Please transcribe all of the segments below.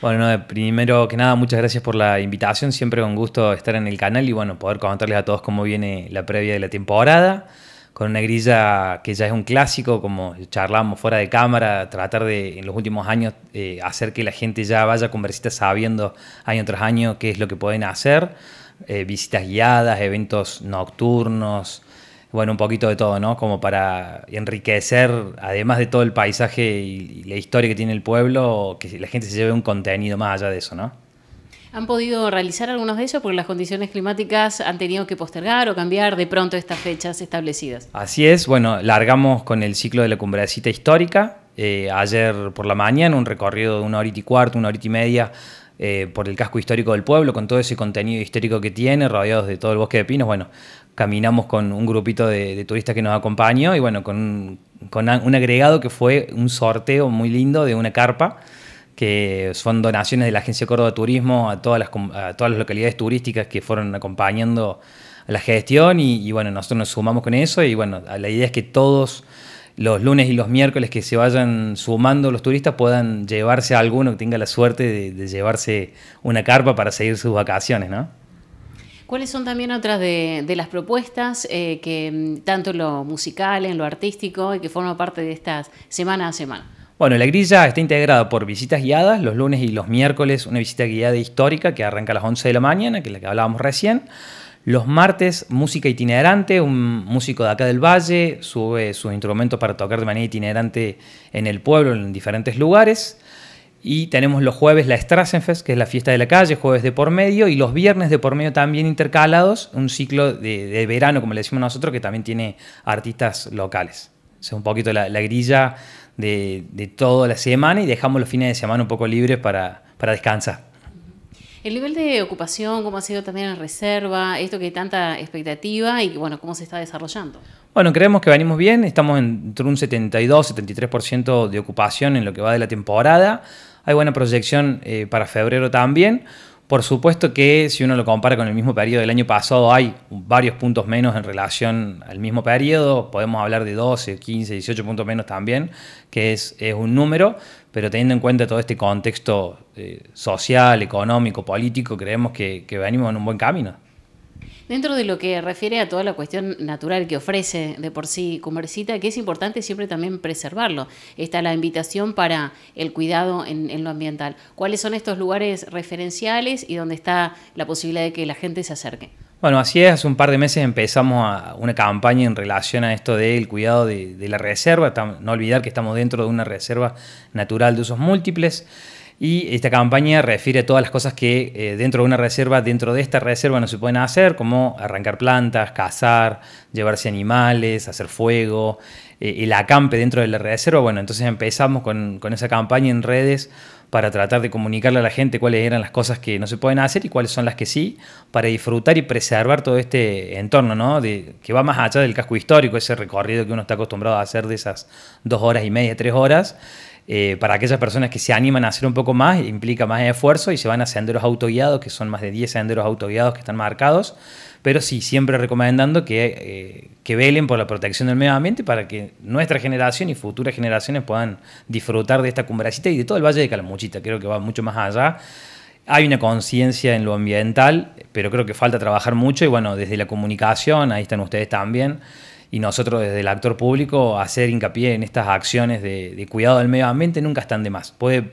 Bueno, primero que nada, muchas gracias por la invitación. Siempre un gusto estar en el canal y bueno, poder contarles a todos cómo viene la previa de la temporada. Con una grilla que ya es un clásico, como charlamos fuera de cámara, tratar de en los últimos años eh, hacer que la gente ya vaya con sabiendo año tras año qué es lo que pueden hacer. Eh, visitas guiadas, eventos nocturnos, bueno, un poquito de todo, ¿no? Como para enriquecer, además de todo el paisaje y la historia que tiene el pueblo, que la gente se lleve un contenido más allá de eso, ¿no? ¿Han podido realizar algunos de ellos porque las condiciones climáticas han tenido que postergar o cambiar de pronto estas fechas establecidas? Así es, bueno, largamos con el ciclo de la cumbrecita histórica, eh, ayer por la mañana, un recorrido de una hora y cuarto, una hora y media eh, por el casco histórico del pueblo, con todo ese contenido histórico que tiene, rodeados de todo el bosque de pinos. Bueno, caminamos con un grupito de, turistas que nos acompañó y bueno, con, un agregado que fue un sorteo muy lindo de una carpa que son donaciones de la Agencia Córdoba Turismo a todas las, todas las localidades turísticas que fueron acompañando a la gestión y, y bueno, nosotros nos sumamos con eso y bueno, la idea es que todos los lunes y los miércoles que se vayan sumando los turistas puedan llevarse a alguno que tenga la suerte de, llevarse una carpa para seguir sus vacaciones, ¿no? ¿Cuáles son también otras de, las propuestas, eh, que, mm, tanto en lo musical, en lo artístico, y que forman parte de estas semana a semana? Bueno, la grilla está integrada por visitas guiadas, los lunes y los miércoles una visita guiada histórica que arranca a las 11 de la mañana, que es la que hablábamos recién. Los martes, música itinerante, un músico de acá del valle sube sus instrumentos para tocar de manera itinerante en el pueblo, en diferentes lugares. Y tenemos los jueves la Strassenfest, que es la fiesta de la calle, jueves de por medio, y los viernes de por medio también intercalados, un ciclo de, verano, como le decimos nosotros, que también tiene artistas locales. Es un poquito la, grilla de, toda la semana y dejamos los fines de semana un poco libres para, para descansar. El nivel de ocupación, cómo ha sido también en reserva, esto que hay tanta expectativa y bueno, cómo se está desarrollando. Bueno, creemos que venimos bien, estamos entre un 72-73% de ocupación en lo que va de la temporada. Hay buena proyección eh, para febrero también. Por supuesto que si uno lo compara con el mismo periodo del año pasado, hay varios puntos menos en relación al mismo periodo. Podemos hablar de 12, 15, 18 puntos menos también, que es, un número, pero teniendo en cuenta todo este contexto eh, social, económico, político, creemos que, que venimos en un buen camino. Dentro de lo que refiere a toda la cuestión natural que ofrece de por sí Comercita, que es importante siempre también preservarlo, está la invitación para el cuidado en, lo ambiental. ¿Cuáles son estos lugares referenciales y dónde está la posibilidad de que la gente se acerque? Bueno, así es, hace un par de meses empezamos una campaña en relación a esto del cuidado de la reserva, no olvidar que estamos dentro de una reserva natural de usos múltiples. Y esta campaña refiere a todas las cosas que eh, dentro de una reserva, dentro de esta reserva no se pueden hacer, como arrancar plantas, cazar, llevarse animales, hacer fuego, eh, el acampe dentro de la reserva. Bueno, entonces empezamos con, esa campaña en redes para tratar de comunicarle a la gente cuáles eran las cosas que no se pueden hacer y cuáles son las que sí, para disfrutar y preservar todo este entorno, ¿no? De, que va más allá del casco histórico, ese recorrido que uno está acostumbrado a hacer de esas dos horas y media, tres horas, eh, para aquellas personas que se animan a hacer un poco más, implica más esfuerzo y se van a senderos autoguiados, que son más de 10 senderos autoguiados que están marcados, pero sí, siempre recomendando eh, que, velen por la protección del medio ambiente para que nuestra generación y futuras generaciones puedan disfrutar de esta cumbrecita y de todo el Valle de Calamuchita, creo que va mucho más allá hay una conciencia en lo ambiental, pero creo que falta trabajar mucho y bueno, desde la comunicación, ahí están ustedes también, y nosotros desde el actor público hacer hincapié en estas acciones de, cuidado del medio ambiente nunca están de más. Puede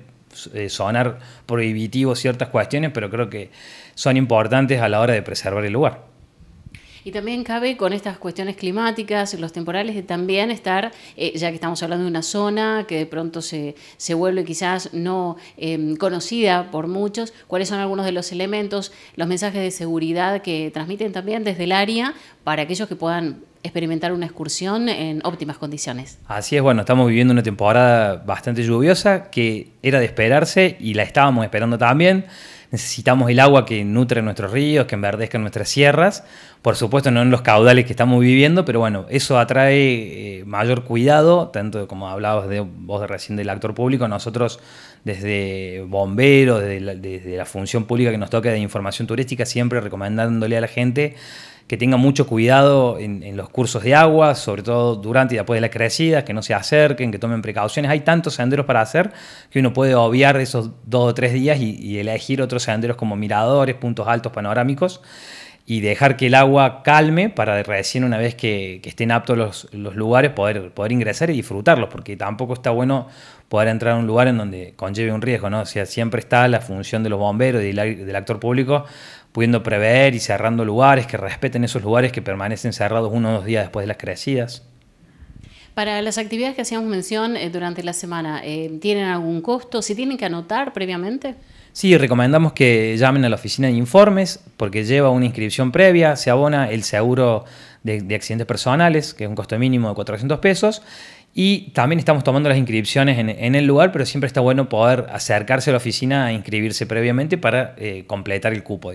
eh, sonar prohibitivo ciertas cuestiones, pero creo que son importantes a la hora de preservar el lugar. Y también cabe con estas cuestiones climáticas, los temporales, de también estar, eh, ya que estamos hablando de una zona que de pronto se, vuelve quizás no em, conocida por muchos, cuáles son algunos de los elementos, los mensajes de seguridad que transmiten también desde el área para aquellos que puedan experimentar una excursión en óptimas condiciones. Así es, bueno, estamos viviendo una temporada bastante lluviosa que era de esperarse y la estábamos esperando también necesitamos el agua que nutre nuestros ríos, que enverdezca nuestras sierras, por supuesto no en los caudales que estamos viviendo, pero bueno, eso atrae eh, mayor cuidado, tanto como hablabas de, vos recién del actor público, nosotros desde bomberos, desde la, desde la función pública que nos toca de información turística, siempre recomendándole a la gente que tengan mucho cuidado en, los cursos de agua, sobre todo durante y después de la crecida, que no se acerquen, que tomen precauciones. Hay tantos senderos para hacer que uno puede obviar esos dos o tres días y elegir otros senderos como miradores, puntos altos panorámicos y dejar que el agua calme para recién una vez que, estén aptos los, lugares poder, poder ingresar y disfrutarlos, porque tampoco está bueno poder entrar a un lugar en donde conlleve un riesgo, ¿no? O sea, siempre está la función de los bomberos y del actor público pudiendo prever y cerrando lugares, que respeten esos lugares que permanecen cerrados uno o dos días después de las crecidas. Para las actividades que hacíamos mención eh, durante la semana, eh, ¿tienen algún costo? ¿Se tienen que anotar previamente? Sí, recomendamos que llamen a la oficina de informes porque lleva una inscripción previa, se abona el seguro de, accidentes personales, que es un costo mínimo de 400 pesos, y también estamos tomando las inscripciones en, el lugar, pero siempre está bueno poder acercarse a la oficina a e inscribirse previamente para eh, completar el cupo.